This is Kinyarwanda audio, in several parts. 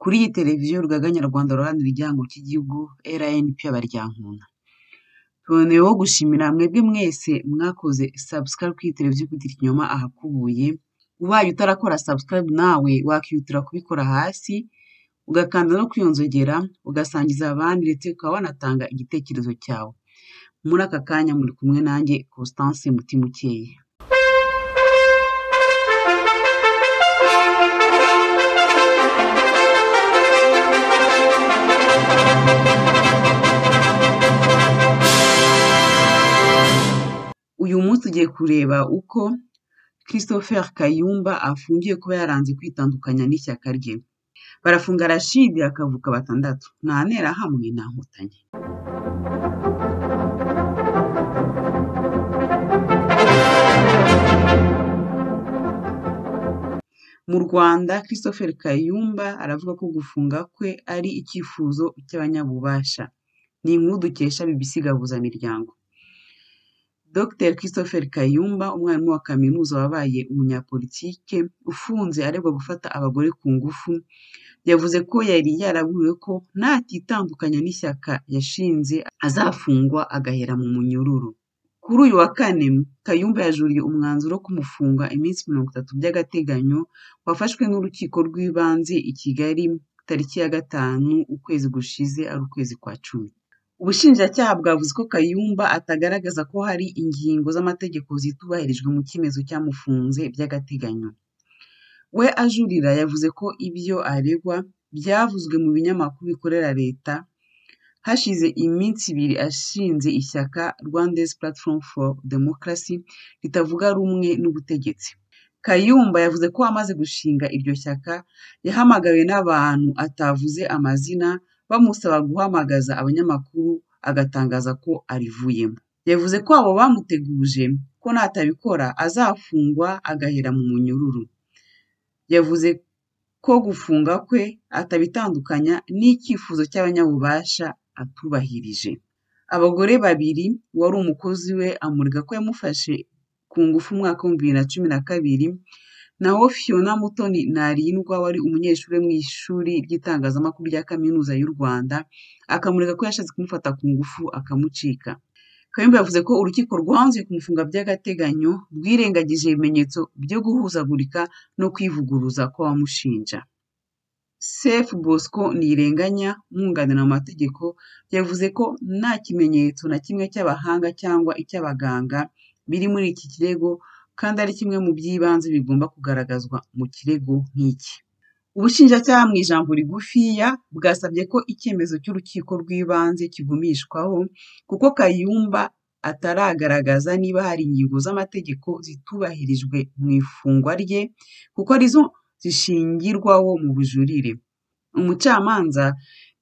Kuri iyi televiziyo Urugaga Nyarwanda Ruharanira Igihango cy'Igihugu RNP abaryankuna. Tuboneyeho gushimira mwebwe mwese mwakoze subscribe kuri iyi televiziyo ukubitira ikinyoma ahakubuye, ubaye utarakora subscribe nawe wakihutira kubikora hasi, ugakanda no kwiyonzogera, ugasangiza abandi ndetse ukaba wanatanga igitekerezo cyawe. Muri aka kanya muri kumwe nanjye Constance Mutimukeye. kureba uko Christopher Kayumba afungiye kuba yaranze kwitandukanya n'ishyaka rye. Barafunga rashidi hakavuka batandatu. Nta nterahamwe nta nkotanyi. Mu Rwanda Christopher Kayumba aravuga ko gufunga kwe ari icyifuzo cy'abanyabubasha. Ni inkuru dukesha BBC Gahuzamiryango. Dr Christopher Kayumba, umwarimu wa kaminuza wabaye umunyapolitike ufunze aregwa gufata abagore ku ngufu, yavuze ko yari yaraburiwe ko natitandukanya n'ishyaka yashinze azafungwa agahera mu munyururu. Kuri uyu wa Kane, Kayumba yajuriye umwanzuro wo kumufunga iminsi mirongo itatu by'agateganyo wafashwe n'Urukiko rw'Ibanze i Kigali, tariki ya gatanu ukwezi gushize ari ukwezi kwa Cumi. Ubushinjacyaha bwavuze ko Kayumba atagaragaza ko hari ingingo z'amategeko zitubahirijwe mu cyemezo cyamufunze by'agateganyo. We ajurira yavuze ko ibyo aregwa byavuzwe mu binyamakuru bikorera leta, hashize iminsi ibiri ashinze ishyaka Rwandaise Platform for Democracy ritavuga rumwe n'ubutegetsi. Kayumba yavuze ko amaze gushinga iryo shyaka yahamagawe n'abantu atavuze amazina bamusaba guhamagaza abanyamakuru agatangaza ko arivuyemo yavuze ko abo bamuteguje ko natabikora azafungwa agahera mu munyururu yavuze ko gufunga kwe atabitandukanya n'icyifuzo cy'abanyabubasha atubahirije abagore babiri wari umukozi we amurika ko yamufashe ku ngufu umwaka w'ibihumbi bibiri na cumi na kabiri naho Fiona Mutoni Ntarindwa wari umunyeshuri mu ishuri ry'itangazamakuru rya Kaminuza y'u Rwanda akamurega ko yashatse kumufata ku ngufu akamucika. Kayumba yavuze ko urukiko rwanze kumufunga by'agateganyo rwirengagije ibimenyetso byo guhuzagurika no kwivuguruza kw'abamushinja. Sef Bosco Ntirenganya umwunganira mu mategeko yavuze ko nta kimenyetso na kimwe cy'abahanga cyangwa icy'abaganga biri muri iki kirego kandi ari kimwe mu by'ibanze bigomba kugaragazwa mu kirego nk'iki. Ubushinjacyaha mu ijambo rigufiya bwasabye ko icyemezo cy'urukiko rw'ibanze kigumishwaho kuko Kayumba ataragaragaza niba hari ingingo z'amategeko zitubahirijwe mu ifungwa rye kuko arizo zishingirwaho mu bujurire. Umucamanza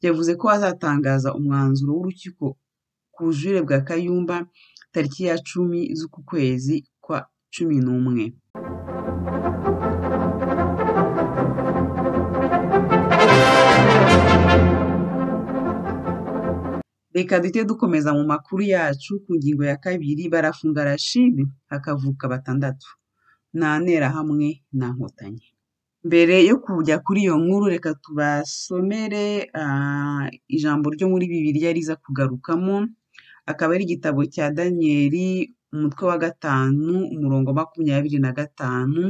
yavuze ko azatangaza umwanzuro w'urukiko ku bujurire bwa Kayumba tariki ya cumi z'uku kwezi cumi n'umwe reka duhite dukomeza mu makuru yacu ku ngingo ya kabiri barafunga rashidi hakavuka batandatu nta nterahamwe nta nkotanyi mbere yo kujya kuri iyo nkuru reka tubasomere ijambo ryo muri bibiriya riza kugarukamo akaba ari igitabo cya daniyeli umutwe wa gatanu umurongo makumyabiri na gatanu,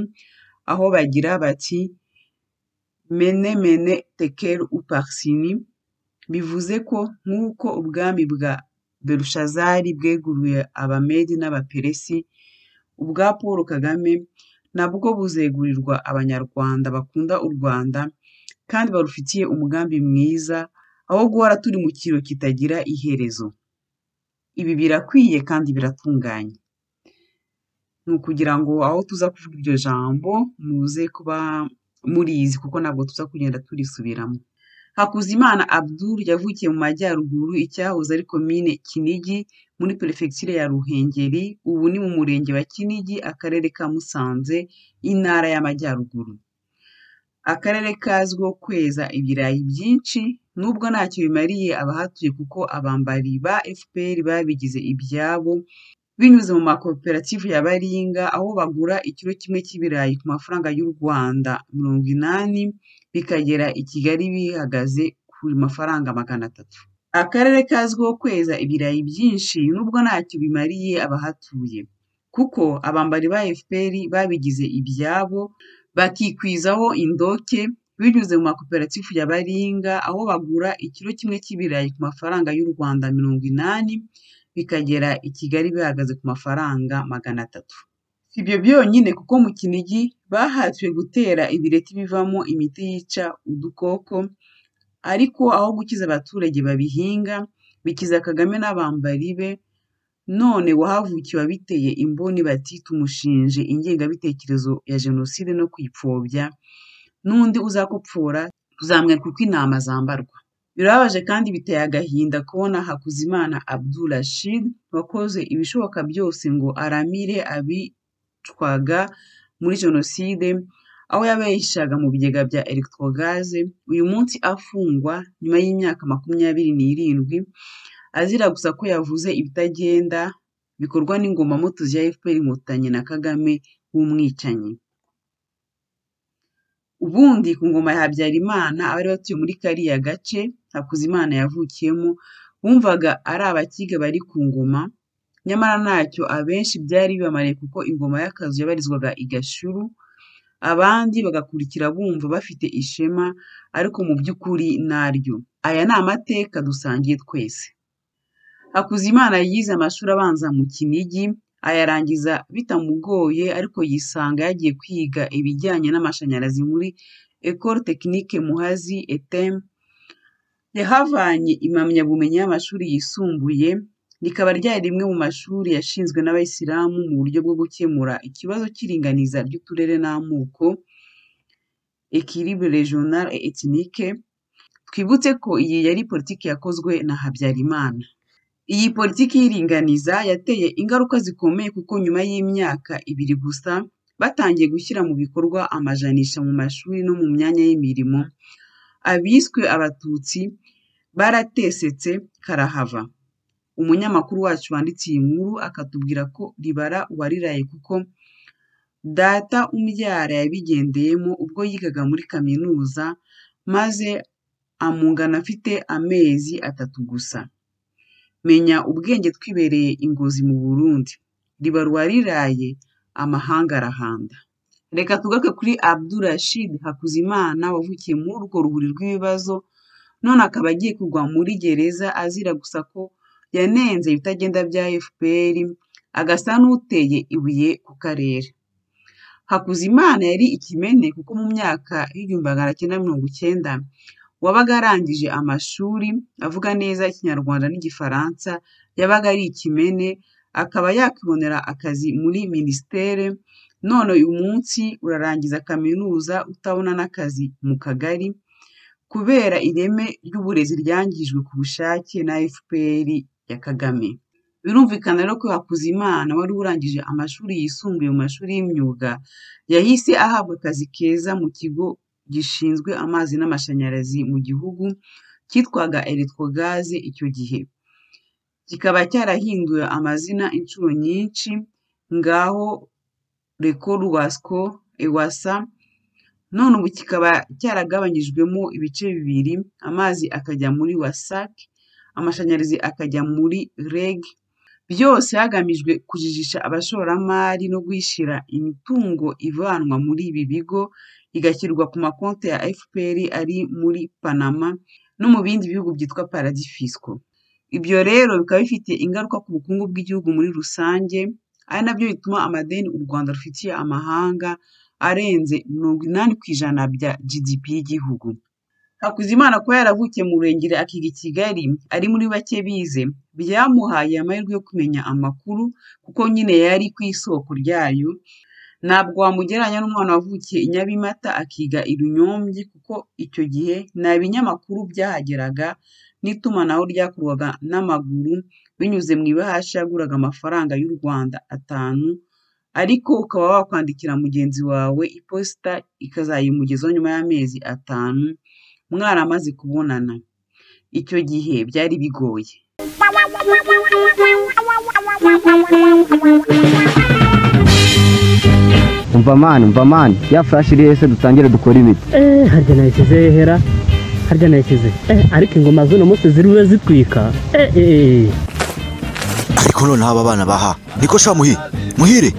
aho bagira bati mene mene tekel uparsini, bivuze ko nk'uko ubwami bwa Belushazari bweguruye Abamedi n'Abaperesi, ubwa Paul Kagame nabwo buzegurirwa Abanyarwanda bakunda u Rwanda kandi barufitiye umugambi mwiza, aho guhora turi mu kiro kitagira iherezo. Ibi birakwiye kandi biratunganye. Ni ukugira ngo aho tuza kuvuga iryo jambo muze kuba murizi kuko ntabwo tuza kugenda turisubiramo. Hakuzimana Abdul yavukiye mu Majyaruguru, icyahoze ari Komine Kinigi, muri Perefegitura ya Ruhengeri, ubu ni mu Murenge wa Kinigi, Akarere ka Musanze, Intara y'Amajyaruguru. Akarere kazwiho kweza ibirayi byinshi nubwo ntacyo bimariye abahatuye kuko abambari ba FPR babigize ibyabo binyuze mu makoperative ya Baringa aho bagura ikiro kimwe cy'ibirayi ku mafaranga y'u Rwanda mirongo inani bikagera i Kigali bihagaze ku mafaranga magana atatu. Akarere kazwiho kweza ibirayi byinshi nubwo ntacyo bimariye abahatuye kuko abambari ba FPR babigize ibyabo bakikwizaho indoke binyuze mu makoperative ya baringa aho bagura ikiro kimwe cy'ibirayi ku mafaranga y'u Rwanda mirongo inani bikagera i Kigali bihagaze ku mafaranga magana atatu. Si ibyo byonyine kuko mu Kinigi bahatiwe gutera ibireti bivamo imiti yica udukoko ariko aho gukiza abaturage babihinga bikiza Kagame n'abambari be None wahavukiye wabiteye imboni bati tumushinje ingengabitekerezo ya Jenoside no kuyipfobya, n'undi uzakupfora tuzamwereka uko intama zambarwa. Birababaje kandi biteye agahinda kubona Hakuzimana Abdul Rachid wakoze ibishoboka byose ngo aramire abicwaga muri Jenoside, aho yabahishaga mu bigega bya electrogaz, uyu munsi afungwa nyuma y'imyaka makumyabiri n'irindwi azira gusa ko yavuze ibitagenda bikorwa n'ingoma mutuzi ya FPR Inkotanyi na Kagame w'umwicanyi. Ubundi ku ngoma ya Habyarimana abari batuye muri kariya gace Hakuzimana yavukiyemo bumvaga ari abakiga bari ku ngoma, nyamara ntacyo abenshi byari bibamariye kuko ingoma y'akazu yabarizwaga i Gashuru, abandi bagakurikira bumva bafite ishema ariko mu by'ukuri naryo Aya ni amateka dusangiye twese. Hakuzimana yize amashuri abanza mu Kinigi, ayarangiza bitamugoye ariko yisanga yagiye kwiga ibijyanye n'amashanyarazi muri Ecole Technique Muhazi (ETM). Yahavanye impamyabumenyi y'amashuri yisumbuye, rikaba ryari rimwe mu mashuri yashinzwe n'Abayisilamu mu buryo bwo gukemura ikibazo cy'iringaniza ry'uturere n'amoko (équilibre régional et ethnique). Twibutse ko iyi yari politiki yakozwe na Habyarimana. Iyi politiki y'iringaniza yateye ingaruka zikomeye kuko nyuma y'imyaka ibiri gusa batangiye gushyira mu bikorwa amajanisha mu mashuri no mu myanya y'imirimo, abiswe Abatutsi baratesetse karahava. Umunyamakuru wacu wanditse iyi nkuru akatubwira ko ribara uwariraye kuko data umbyara yabigendeyemo ubwo yigaga muri kaminuza maze amungana afite amezi atatu gusa. Menya ubwenge twibereye ingozi mu Burundi. ribaruwa riraye amahanga arahanda. Reka tugaruke kuri Abdurashid Hakuzimana wavukiye muri urwo ruhuri rw'ibibazo, none akaba agiye kugwa muri gereza azira gusa ko yanenze ibitagenda bya FPR, agasa n'uteye ibuye ku karere. Hakuzimana yari ikimene kuko mu myaka y'igihumbi magana cyenda mirongo icyenda uwabaga yarangije amashuri avuga neza Ikinyarwanda n'Igifaransa yabaga ari ikimene, akaba yakibonera akazi muri minisiteri, none uyu munsi urarangiza kaminuza utabona n'akazi mu kagari, kubera ireme ry'uburezi ryangijwe ku bushake na FPR ya Kagame. Birumvikana rero ko Hakuzimana wari urangije amashuri yisumbuye mu mashuri y'imyuga, yahise ahabwa akazi keza mu kigo gishinzwe amazi n'amashanyarazi mu gihugu cyitwaga Electrogas icyo gihe, kikaba cyarahinduye amazina inshuro nyinshi ngaho Reko, Rwasco, Ewasa, none ubu kikaba cyaragabanyijwemo ibice bibiri, amazi akajya muri Wasake, amashanyarazi akajya muri REG byose hagamijwe kujijisha abashoramari no guhishira imitungo ivanwa muri ibi bigo igashyirwa ku makonti ya FPR ari muri Panama no mu bindi bihugu byitwa paradis fiscaux. Ibyo rero bikaba bifite ingaruka ku bukungu bw'igihugu muri rusange, ari nabyo bituma amadeni u Rwanda rufitiye amahanga arenze mirongo inani ku ijana bya GDP y'igihugu. Hakuzimana kuba yaravukiye mu Ruhengeri akiga i Kigali ari muri bake bize, byamuhaye amahirwe yo kumenya amakuru kuko nyine yari ku isoko ryayo, ntabwo wamugereranya n'umwana wavukiye i Nyabimata akiga i Runyombyi kuko icyo gihe nta binyamakuru byahageraga n'itumanaho ryakorwaga n'amaguru binyuze mu ibahasha yaguraga amafaranga y'u Rwanda atanu ariko ukaba wakwandikira mugenzi wawe iposita ikazayimugezaho nyuma y'amezi atanu. umwana amaze kubonana icyo gihe byari bigoye umva mani umva mani ya furashi iriho ese dutangire dukora ibiti eee eh, harya nayishyize hera harya nayishyize eee eh, ariko ingoma z'uno munsi ziriwe zitwika eee eh, ariko noneho aba bana baha niko sha muhire muhire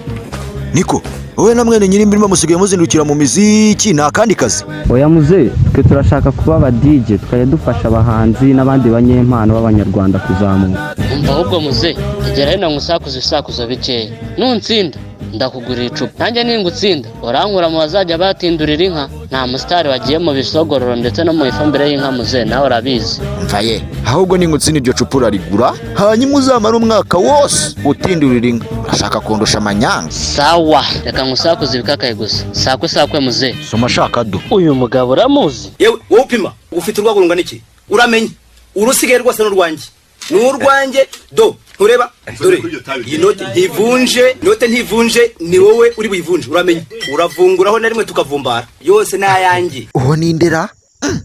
niko wowe na mwene nyiri musigaye muzindukira mu miziki ni akandi kazi oya muze twe turashaka kuba aba dj tukajya dufasha abahanzi n'abandi banyempano b'abanyarwanda kuzamuka umva ahubwo muze tegerayo na nkusakuza ibisakuzo bikeya nuntsinda ndakugurira icupa nanjye ningutsinda urankura mu bazajya batindurira inka nta musitari wagiye mu bisogororo ndetse no mu ifumbire y'inka muze nawe urabizi mva ahubwo ningutsinda iryo cupa urarigura hanyuma uzamara umwaka wose utindurira inka urashaka kundusha amanyanga sawa reka ngusakuze ibikakaye gusa sakwe sakwe muze soma shaka do uyu mugabo uramuzi yewe wowe upima ufite urwego rungana iki uramenye urusigaye rwose n'urwanjye ni do ureba dore iyi note ntivunje note ntivunje ni wowe uri buyivunje uramenye uravunguraho na rimwe tukavumbara yose ni ayange uwo ni indera mm,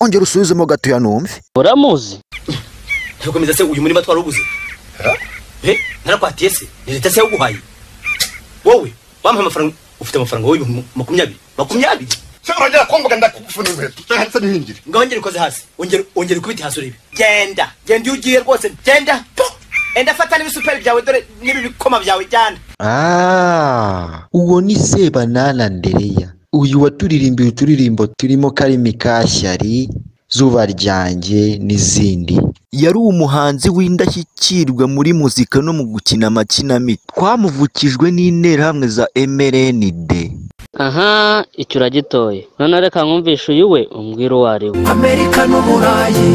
ongera usubizemo gatoya numve uramuzi ntikomeze se uyu murima twarawuguze narakwatiye se ni leta se yawuguhaye wowe wamuha amafaranga ufite amafaranga wowe makumyabiri makumyabiri se urongera kumvuga ndakugufuna inkweto ndahetse n'ihingire ngaho ongera ukoze hasi ongera ukubite hasi urebe genda genda iyo ugiye rwose genda po enda fata n'ibisuperi byawe dore n'ibi byawe cyane ah, uwo ni sebanana ndereya uyu waturirimbiye uturirimbo turimo karimi ka shyari zuba ryanjye n'izindi yari umuhanzi w'indashyikirwa muri muzika no mu gukina amakinamico twamuvukijwe n'interahamwe za mrnd aha icyo uragitoye none reka nkumvishe uyu we umbwira uwo ari we amerika n'uburayi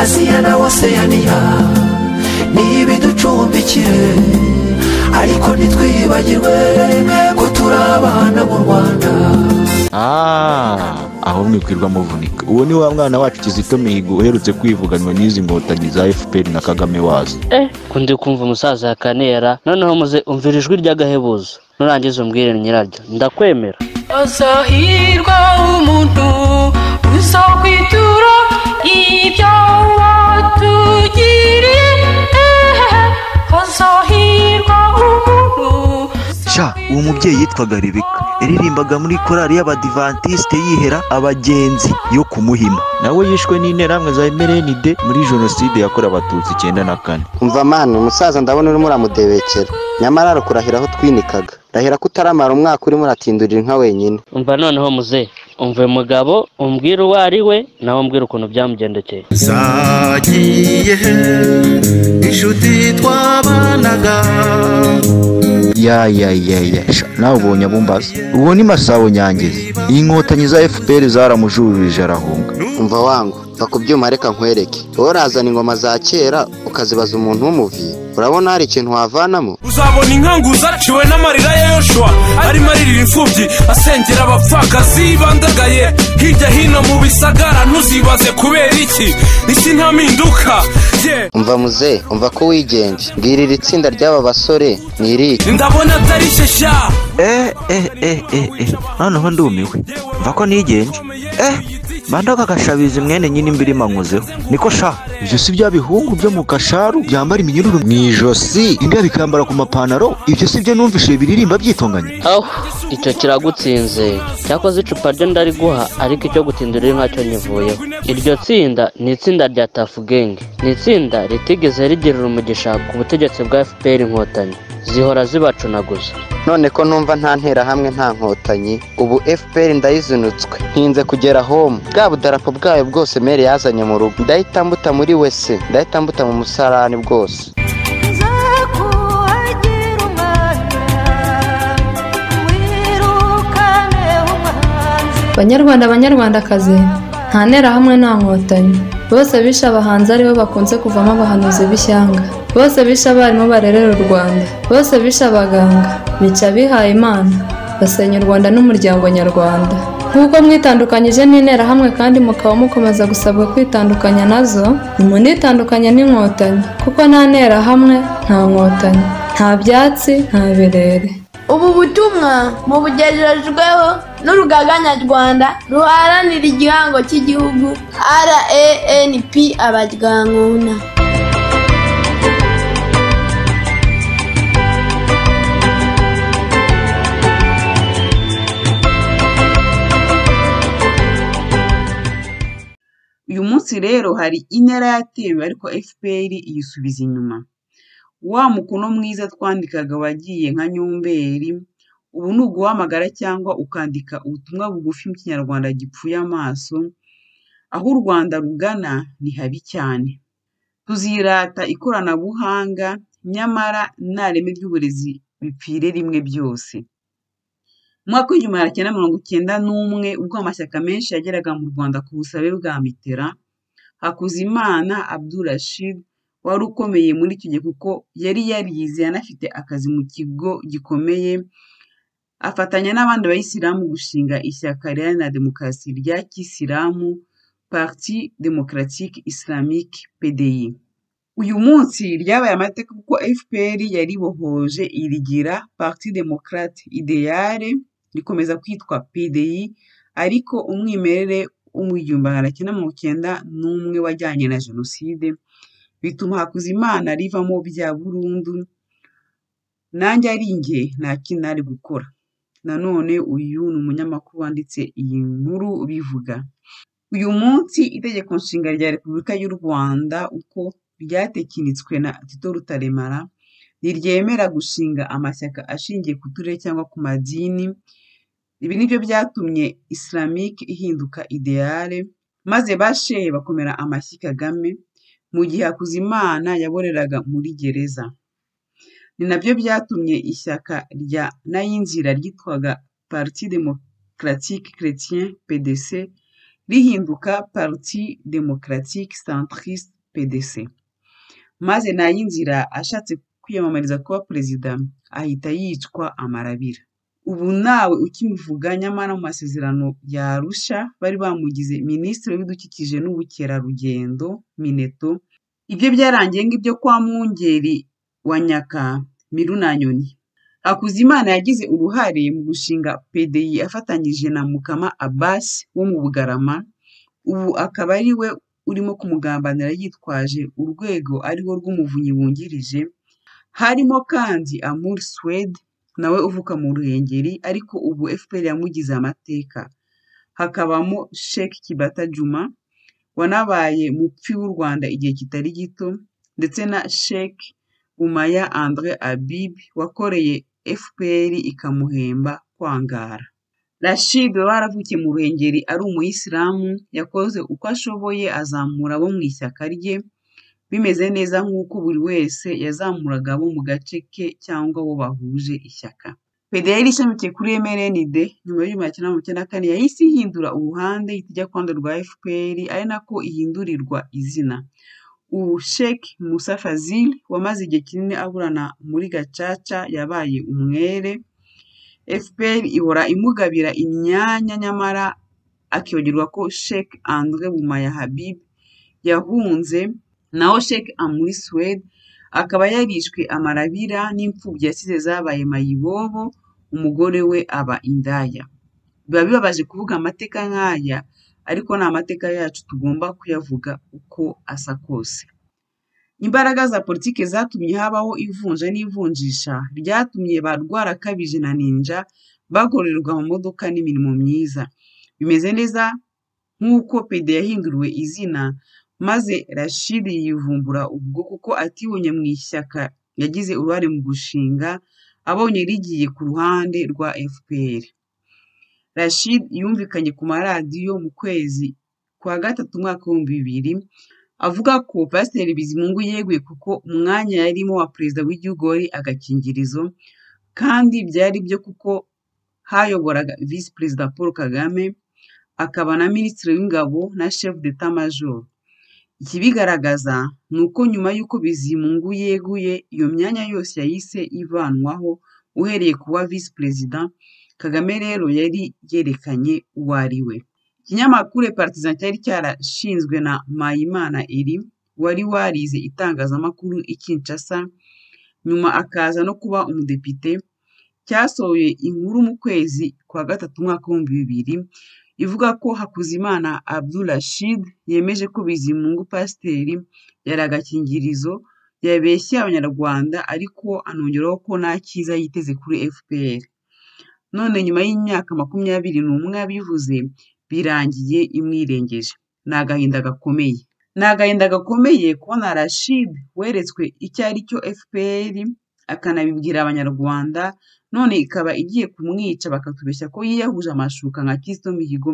aziya na waseyaniya n'ibiducumbikire ariko ntitwibagirwe ko turi abana mu rwanda ah, aho mwikwirwa muvunika uwo ni wa mwana wacu kizito mihigo uherutse kwivuganywa n'izi nkotanyi za fpr na kagame wazo eh kunze kumva umusaza yakanera noneho muze umvira ijwi ry'agahebuzo nurangiza umbwire nyiraryo ndakwemera azahirwa umuntu uzakwitura ibyawe sha uwo mubyeyi yitwaga rebeka yaririmbaga muri korali y'abadivantisite yihera abagenzi yo kumuhima muhima nawe yishwe n'interahamwe za emerenide muri jenoside yakorewe abatutsi icyenda na kane umva mwana umusaza ndabona urimo uramudebekera nyamara kurahira aho twinikaga rahira ko utaramara umwaka urimo uratindurira inka wenyine umva noneho muzehe Umve mugabo umbwira uwo ari we nawe umbwira ukuntu byamugendekeye zagiye he inshuti twabanaga ya ya ya ya nawe ubonye abumbaza uwo ni masabo nyangizi iyi za fpr zaramujururije arahunga umva wangu va ku byuma reka nkwereke wowe urazana ingoma za kera ukazibaza umuntu w'umuvi urabona hari ikintu wavanamo uzabona inkanguza aciwe n'amarira ya yoshua arimo aririra imfubyi asengera abapfakazi bandagaye hirya hino mu bisagara ntuzibaze kubera iki iki nta mpinduka umva muze umva ko wigenje mbwira iri tsinda ry'aba basore ni iriki ndabona atari shesha eee eh, eee eh, eee eh, noneho ndumiwe mva ko nigenje eee bandaka gashabizi mwene nyine imbiri mankuzeho niko sha ibyo si bya bihungu byo mu kasharu byambara iminyururu mu ijosi imbwa bikambara ku mapantaro ibyo si byo numvise biririmba byitonganya aho oh, icyo kiragutsinze cyakoze icupa ryo ndariguha ariko icyo gutinda uri nkacyo nyivuyeho iryo tsinda ni itsinda rya tafu genge ni itsinda ritigeze rigirira umugisha ku butegetsi bwa fpr inkotanyi zihora zibacunaguza none ko numva nta nterahamwe nta nkotanyi ubu fpr ndayizinutswe ntinze kugera home bwa budarapo bwayo bwose mere yazanye mu rugo ndahita mbuta muri wese ndahita mbuta mu musarani bwose banyarwanda banyarwandakazi nta hamwe nta nkotanyi bose bishe abahanzi aribo bakunze kuvamo abahanuzi b'ishyanga bose bishe abarimu barerera u rwanda bose bishe abaganga bica abihaye imana basenya u rwanda n'umuryango nyarwanda ahubwo mwitandukanyije n'interahamwe kandi mukaba mukomeza gusabwa kwitandukanya nazo ntimunitandukanye n'inkotanyi kuko nta nterahamwe nta nkotanyi nta byatsi nta birere ubu butumwa mu mubugejejweho n'urugaga nyarwanda ruharanira igihango cy'igihugu rnp abajyankuna munsi rero hari inyara yatewe ariko FPR iyisubiza inyuma. Wa mukono mwiza twandikaga wagiye nka nyumberi ubu ni uguhamagara cyangwa ukandika ubutumwa bugufi mu Kinyarwanda gipfuye amaso, aho u Rwanda rugana ni habi cyane. Tuzirata ikoranabuhanga nyamara nta reme ry'uburezi bipfire rimwe byose. Mu mwaka w'igihumbi magana cyenda mirongo icyenda n'umwe ubwo amashyaka menshi yageraga mu Rwanda ku busabe bwa mitera Hakuzimana Abdul Rachid wari ukomeye muri icyo gihe kuko yari yarize yanafite akazi mu kigo gikomeye, afatanya n'abandi bayisilamu gushinga ishyaka Iharanira Demokarasi rya Kisilamu Parti Démocratique Islamique (PDI). Uyu munsi ryabaye amateka kuko FPR yari bohoje irigira Parti Démocrate Idéal rikomeza kwitwa PDI ariko umwimerere w'igihumbi magana cyenda mirongo icyenda n'umwe wajyanye na jenoside, bituma Hakuzimana rivamo bya burundu, nanjye ari njye nta kindi nari gukora. Nanone uyu ni umunyamakuru wanditse iyi nkuru bivuga. Uyu munsi itegeko nshinga rya Repubulika y'u Rwanda uko ryatekinitswe na Tito Rutaremara, ntiryemera gushinga amashyaka ashingiye ku turere cyangwa ku madini, Ibi ni byatumye Islamic ihinduka ideale, maze ba Shehe bakomera amashyi Kagame mu gihe Hakuzimana yaboreraga muri gereza. Ni nabyo byatumye ishyaka rya Nayinzira ryitwaga Parti Démocratique Chrétien (PDC) rihinduka Parti Démocratique Centriste (PDC). Maze Nayinzira ashatse kwiyamamariza kuba perezida ahita yicwa amarabira. ubu nawe ukibivuga nyamara mu masezerano ya Arusha bari bamugize Minisitiri w'Ibidukikije n'Ubukerarugendo Mineto, ibyo byarangiye ngibyo kwa Mwungeri wa Nyaka Mirunanyoni. Hakuzimana yagize uruhare mu gushinga PDI afatanyije na Mukama Abbas wo mu Bugarama, ubu akaba ari we urimo kumugambanira yitwaje urwego ariho rw'Umuvunyi wungirije, harimo kandi Amour Swede nawe uvuka mu Ruhengeri ariko ubu FPR yamugize amateka hakabamo Sheikh Kibata Djuma wanabaye mupfi w'u Rwanda igihe kitari gito ndetse na Sheikh Umaya Andre abib wakoreye FPR ikamuhemba kwangara Rashid we mu Ruhengeri ari umuyisilamu yakoze uko ashoboye azamura abo mu ishyaka rye bimeze neza nk'uko buri wese yazamuraga abo mu gace ke cyangwa abo bahuje ishyaka. PDR ishamikiye kuri MLND nyuma ya bibiri na mirongo icyenda na kane yahise ihindura uruhande ihita ijya ku ruhande rwa FPR ari nako ihindurirwa izina. Ubu Sheikh Musa wamaze igihe kinini aburana muri Gacaca yabaye umwere, FPR ihora imugabira imyanya nyamara akibagirwa ko Sheikh Andre Bumaya Habib yahunze naho Sheikh Amuri Suwede akaba yarishwe amarabira n'imfubyi yasize zabaye mayibobo umugore we aba indaya. Biba bibabaje kuvuga amateka nk'aya ariko ni amateka yacu tugomba kuyavuga uko asa kose. Imbaraga za politiki zatumye habaho ivunja n'ivunjisha ryatumye barwara Rwarakabije na Ninja bagororerwa mu modoka n'imirimo myiza. Bimeze neza nk'uko pede yahinduriwe izina maze Rashid yivumbura ubwo kuko atibonye mu ishyaka yagize uruhare mu gushinga abonye rigiye ku ruhande rwa FPR. Rashid yumvikanye ku maradiyo mu kwezi kwa gatatu umwaka w'ibihumbi bibiri avuga ko Pasiteri Bizimungu yeguye kuko umwanya yarimo wa perezida w'igihugu wari agakingirizo kandi byari byo kuko hayoboraga visi perezida Paul Kagame akaba na minisitiri w'ingabo na shefu d'etat majoro Ikibigaragaza ni uko nyuma y'uko Bizimungu yeguye iyo myanya yose yahise ivanwaho uhereye kuwa wa Visi Perezida, Kagame rero yari yerekanye uwo ari we. Ikinyamakuru Le cyari cyarashinzwe na Mpayimana Elie wari warize itangazamakuru i Kinshasa, nyuma akaza no kuba umudepite, cyasohoye inkuru mu kwezi kwa gatatu umwaka w'ibihumbi bibiri ivuga ko Hakuzimana Abdul Rachid yemeje ko Bizimungu Pasiteri yari agakingirizo yabeshye Abanyarwanda ariko anongeraho ko nta cyiza yiteze kuri FPR. None nyuma y'imyaka makumyabiri n'umwe yabivuze, birangiye imwirengeje. Ni agahinda gakomeye. Ni agahinda gakomeye kubona rashid weretswe icyo ari cyo FPR akanabibwira Abanyarwanda none ikaba igiye kumwica bakatubeshya ko yiyahuje amashuka nka Kristo Mihigo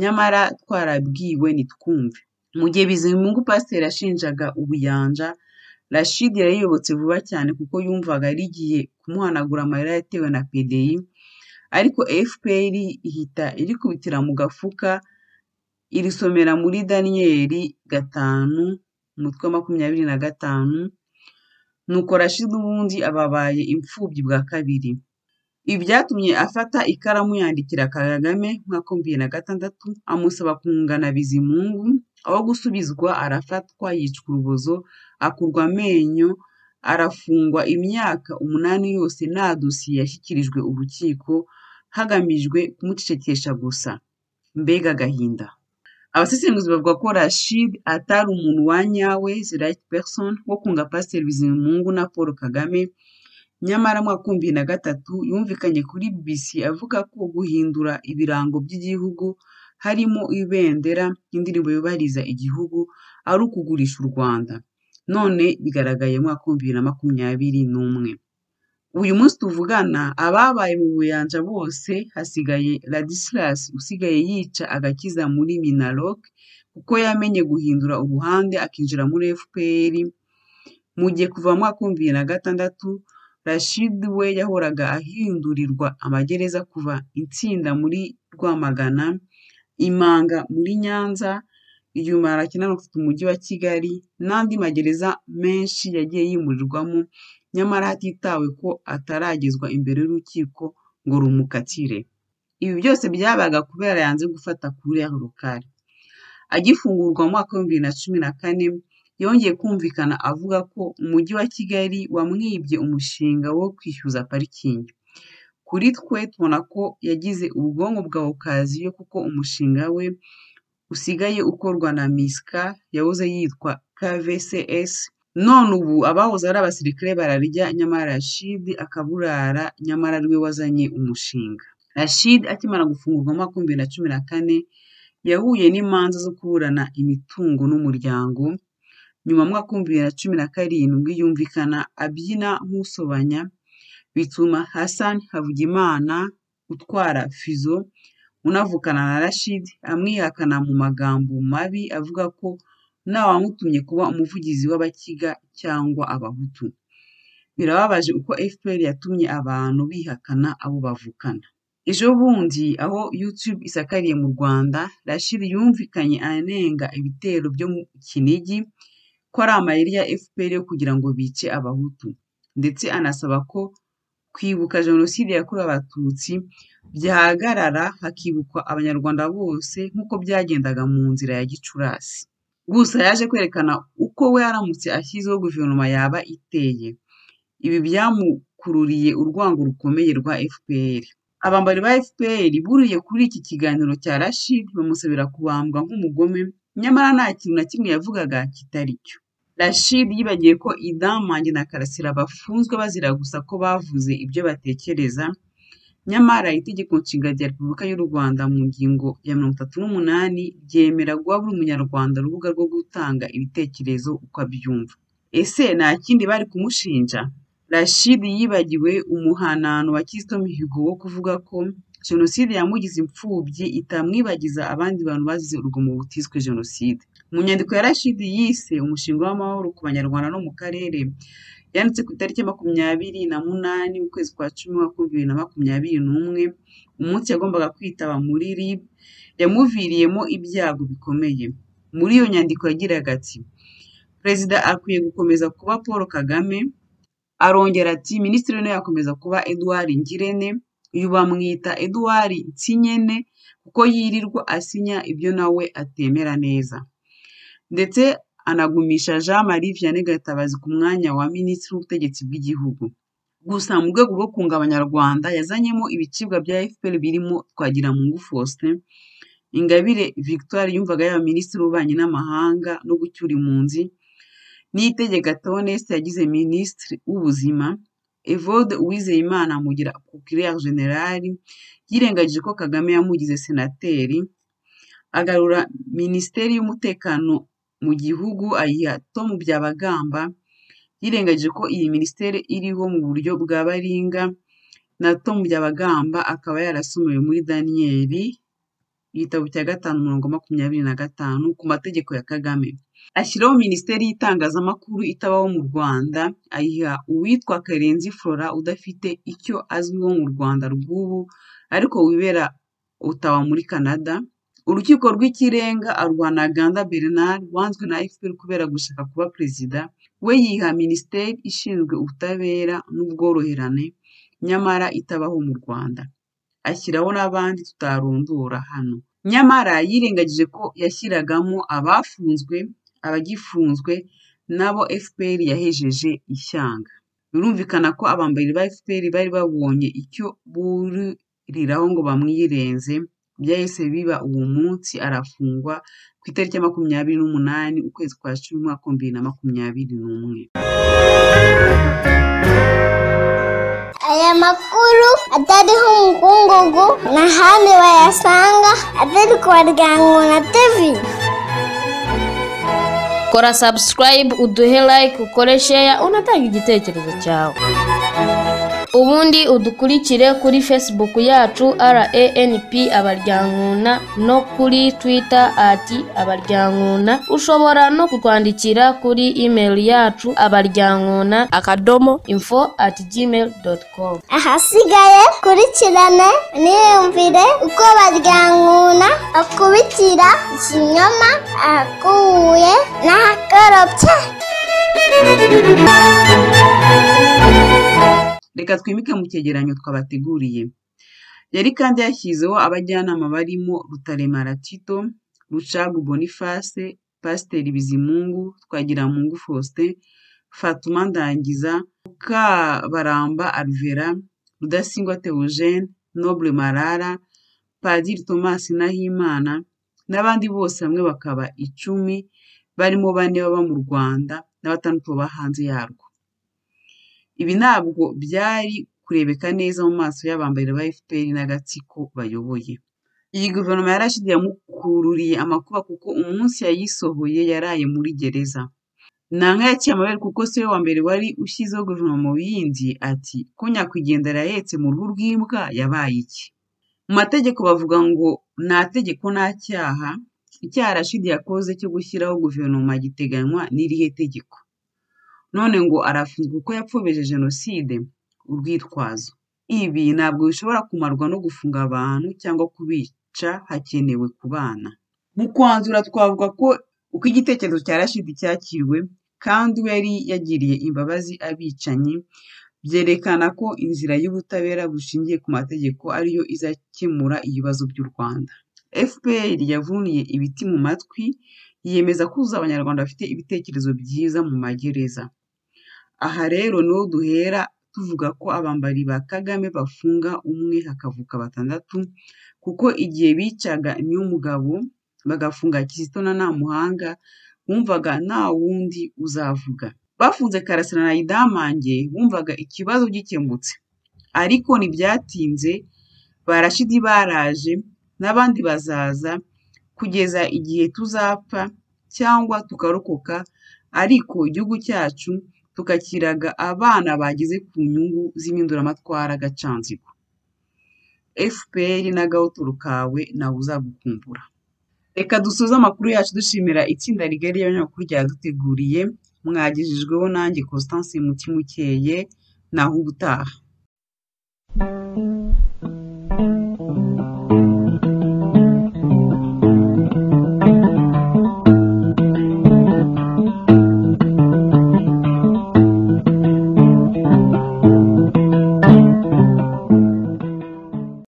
nyamara twarabwiwe ntitwumve. Mu gihe Bizimungu Pasiteri yashinjaga ubuyanja, Rashid yarayiyobotse vuba cyane kuko yumvaga igiye kumuhanagura amarira yatewe na PDI, ariko FPR ihita irikubitira mu gafuka irisomera muri Daniyeli gatanu umutwe wa makumyabiri na gatanu nuko Rashid ubundi ababaye abaye imfubyi bwa kabiri. ibyatumye afata ikaramu yandikira Kagame umwaka wa na gatandatu amusaba kungana Bizimungu, aho gusubizwa arafatwa yicwa urubozo, akurwa amenyo, arafungwa imyaka umunani yose nta dosiye yashyikirijwe urukiko hagamijwe kumucecekesha gusa. Mbega agahinda! Abasesenguzi bavuga ko Rashid atari umuntu wa nyawe “the right person” wo kunga Pasiteri Bizimungu na Paul Kagame, nyamara mu mwaka w'ibihumbi na gatatu yumvikanye kuri BBC avuga ko guhindura ibirango by'igihugu harimo ibendera n'indirimbo yubahiriza igihugu ari ukugurisha u Rwanda, none bigaragaye mu mwaka w'ibihumbi na makumyabiri n'umwe. Uyu munsi tuvugana ababaye mu buyanja bose hasigaye Ladislas usigaye yica agakiza muri Minaloc kuko yamenye guhindura uruhande akinjira muri FPR, mu gihe kuva mu mwaka w'ibihumbi bibiri na gatandatu rashid we yahoraga ahindurirwa amagereza kuva Intsinda muri Rwamagana, Imanga muri Nyanza, Inyuma ya Kinarofutu mu mujyi wa Kigali n'andi magereza menshi yagiye yimurirwamo nyamara hatitawe ko ataragezwa imbere y'urukiko ngo rumukatire. Ibi byose byabaga kubera yanze gufata kuri rukari. Agifungurwa mu mwaka w'ibihumbi bibiri na cumi na kane, yongeye kumvikana avuga ko Umujyi wa Kigali wamwibye umushinga wo kwishyuza parikingi. Kuri twe tubona ko yagize ubwonko bwa okaziyo kuko umushinga we usigaye ukorwa na MISCA yahoze yitwa KVCS None ubu abahoze ari abasirikare bararya nyamara Rashid akaburara nyamara ariwe wazanye umushinga. Rashid akimara gufungurwa mu mwaka w'ibihumbi na cumi na kane, yahuye n'imanza zo kuburana imitungo n'umuryango, nyuma mu mwaka w'ibihumbi na cumi na karindwi yumvikana abyina nk'usobanya, bituma Hassan Havugimana utwara fizo unavukana na Rashid amwihakana mu magambo mabi avuga ko ntawamutumye kuba umuvugizi w'Abakiga cyangwa Abahutu. Birababaje uko FPR yatumye abantu bihakana abo bavukana. Ejobundi aho YouTube isakariye mu Rwanda, Rachid yumvikanye anenga ibitero byo mu Kinigi ko ari amayeri ya FPR yo kugira ngo bice Abahutu, ndetse anasaba ko kwibuka Jenoside yakorewe Abatutsi byahagarara hakibukwa Abanyarwanda bose nk'uko byagendaga mu nzira ya Gicurasi. gusa yaje kwerekana uko we aramutse ashyizeho guverinoma yaba iteye. Ibi byamukururiye urwango rukomeye rwa FPR. Abambari ba FPR buriye kuri iki kiganiro cya Rashid bamusabira kubambwa nk'umugome, nyamara nta kintu na kimwe yavugaga kitari cyo. Rashid yibagiye ko Idan Mange na Karasira bafunzwe bazira gusa ko bavuze ibyo batekereza, Nyamara Itegeko Nshinga rya Repubulika y'u Rwanda mu ngingo ya mirongo itatu n'umunani ryemera guha buri munyarwanda urubuga rwo gutanga ibitekerezo uko abyumva. Ese nta kindi bari kumushinja? rashid yibagiwe umuhanano wa Kizito Mihigo wo kuvuga ko Jenoside yamugize imfubyi itamwibagiza abandi bantu bazize urugomo rutizwe Jenoside. Mu nyandiko ya Rachid yise Umushinga w'amahoro ku Banyarwanda no mu Karere, yanditse ku itariki makumyabiri na munani ukwezi kwa cumi umwaka w'ibihumbi na makumyabiri n'umwe, umunsi yagombaga kwitaba muri RIB, yamuviriyemo ibyago bikomeye. Muri iyo nyandiko yagiraga ati: "Perezida akwiye gukomeza kuba Paul Kagame", arongera ati: "Minisitiri w'Intebe akomeza kuba Edouard Ngirente, uyu bamwita Edouard Nsinyene kuko yirirwa asinya ibyo nawe atemera neza." Ndetse anagumisha Jean Marie Vianney Gatabazi ku mwanya wa Minisitiri w'Ubutegetsi bw'Igihugu. Gusa mu rwego rwo kunga Abanyarwanda yazanyemo ibicibwa bya FPR birimo twagira mu Twagiramungu Faustin, Ingabire Victoire yumvaga yaba Minisitiri w'Ububanyi n'Amahanga no gucyura impunzi, Niyitegeka Theoneste yagize Minisitiri w'Ubuzima, Evode Uwizeyimana amugira Procureur General, yirengagije ko Kagame yamugize Senateri, agarura Minisiteri y'Umutekano mu gihugu ayiha Tom Byabagamba yirengagije ko iyi minisiteri iriho mu buryo bwa baringa na Tom Byabagamba akaba yarasumiwe muri Daniyeli igitabo cya gatanu umurongo makumyabiri na gatanu ku mategeko ya Kagame. Ashyiraho minisiteri y'itangazamakuru itabaho mu Rwanda ayiha uwitwa Karenzi Flora udafite icyo azwiho mu Rwanda rw'ubu ariko wibera Ottawa muri Canada. Urukiko rw'Ikirenga arwana Ntaganda Bernard wanzwe na FPR kubera gushaka kuba perezida, we yiha Minisiteri ishinzwe ubutabera n'ubworoherane nyamara itabaho mu Rwanda, ashyiraho n'abandi tutarondora hano. Nyamara yirengagije ko yashyiragamo abafunzwe, abagifunzwe n'abo FPR yahejeje ishyanga. Birumvikana ko abambari ba FPR bari babonye icyo buririraho ngo bamwirenze byahise biba uwo munsi arafungwa ku itariki ya makumyabiri n'umunani ukwezi kwa cumi umwaka w'ibihumbi bibiri na makumyabiri n'umwe aya makuru atariho umukungugu n'ahandi bayasanga atari ku baryango na tevi kora sabusikarayibu uduhe layike ukore sheya unatanga igitekerezo cyawe ubundi udukurikire kuri facebook yacu ranp abaryankuna no kuri twitter ati abaryankuna ushobora no kutwandikira kuri email yacu abaryankuna akadomo info at gmail com ahasigaye kurikirane niyumvire uko baryankuna akubitira ikinyoma ahakuye n'ahakorobye Reka twimike mu cyegeranyo twabateguriye. Yari kandi yashyizeho abajyanama barimo Rutaremara Tito, Rucagu Boniface, Pasiteri Bizimungu, Twagiramungu Faustin, Fatuma Ndangiza, Mukabaramba Alvera, Rudasingwa Theogene, Noble Marara, Padiri Thomas Nahimana n'abandi bose hamwe bakaba icumi, barimo bane baba mu Rwanda na batandatu baba hanze yarwo. Ibi ntabwo byari kurebeka neza mu maso y'abambari ba FPR n'agatsiko bayoboye. Iyi guverinoma ya Rashid yamukururiye amakuba kuko umunsi yayisohoye yaraye muri gereza. Nanka yaciye amabere kuko se wa mbere wari ushyizeho guverinoma mu bindi ati ko nyakwigendera yahetse mu ruhu rw'imbwa yabaye iki? Mu mategeko bavuga ngo nta tegeko nta cyaha, icyaha Rashid yakoze cyo gushyiraho guverinoma giteganywa n'irihe tegeko? none ngo arafunzwe kuko yapfobije jenoside? Urwitwazo. Ibi ntabwo bishobora kumarwa no gufunga abantu cyangwa kubica hakenewe kubana. Mu kwanzura twavuga ko uko igitekerezo cya Rashid cyakiriwe kandi uwo yari yagiriye imbabazi abicanyi, byerekana ko inzira y'ubutabera bushingiye ku mategeko ari yo izakemura ibibazo by'u Rwanda. FPR yavuniye ibiti mu matwi, yiyemeza kuzuza Abanyarwanda bafite ibitekerezo byiza mu magereza. Aha rero niho duhera tuvuga ko abambari ba Kagame bafunga umwe hakavuka batandatu kuko igihe bicaga Niyomugabo bagafunga Kizito na Ntamuhanga bumvaga nta wundi uzavuga. Bafunze Karasira na Ridamange bumvaga ikibazo gikemutse. Ariko ntibyatinze barashidi baraje n'abandi bazaza kugeza igihe tuzapfa cyangwa tukarokoka ariko igihugu cyacu tukakiraga abana bageze ku nyungu z'impinduramatwara gacanzigo fpr n'agahotoro kawe nawe uzagukumbura reka dusoze amakuru yacu dushimira itsinda rigari ry'abanyamakuru ryaduteguriye mwagejejweho nanjye constance mutimukeye naho ubutaha